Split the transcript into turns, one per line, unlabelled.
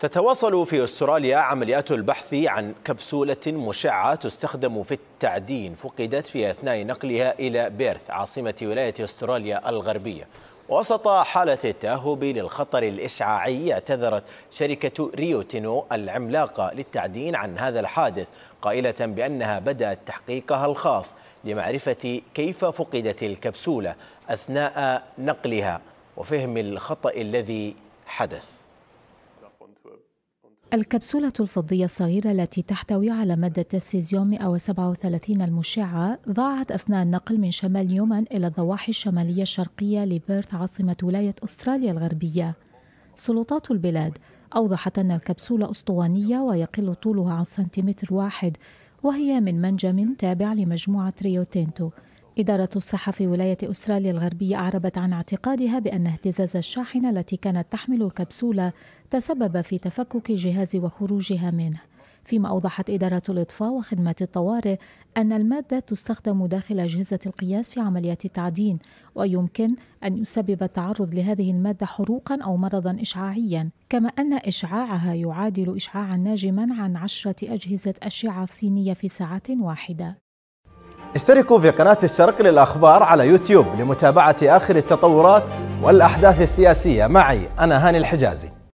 تتواصل في استراليا عمليات البحث عن كبسوله مشعه تستخدم في التعدين فقدت في اثناء نقلها الى بيرث عاصمه ولايه استراليا الغربيه وسط حالة التأهب للخطر الإشعاعي اعتذرت شركة ريوتينو العملاقة للتعدين عن هذا الحادث قائلة بأنها بدأت تحقيقها الخاص لمعرفة كيف فقدت الكبسولة أثناء نقلها وفهم الخطأ الذي حدث
الكبسولة الفضية الصغيرة التي تحتوي على مادة السيزيوم 137 المشعة ضاعت أثناء النقل من شمال نيومان إلى الضواحي الشمالية الشرقية لبيرت عاصمة ولاية أستراليا الغربية. سلطات البلاد أوضحت أن الكبسولة أسطوانية ويقل طولها عن سنتيمتر واحد وهي من منجم تابع لمجموعة ريو تينتو إدارة الصحة في ولاية أستراليا الغربية أعربت عن اعتقادها بأن اهتزاز الشاحنة التي كانت تحمل الكبسولة تسبب في تفكك جهاز وخروجها منه فيما أوضحت إدارة الإطفاء وخدمات الطوارئ أن المادة تستخدم داخل أجهزة القياس في عمليات التعدين ويمكن أن يسبب التعرض لهذه المادة حروقا أو مرضا إشعاعيا كما أن إشعاعها يعادل إشعاعا ناجما عن عشرة أجهزة أشعة صينية في ساعة واحدة
اشتركوا في قناة الشرق للأخبار على يوتيوب لمتابعة آخر التطورات والأحداث السياسية معي أنا هاني الحجازي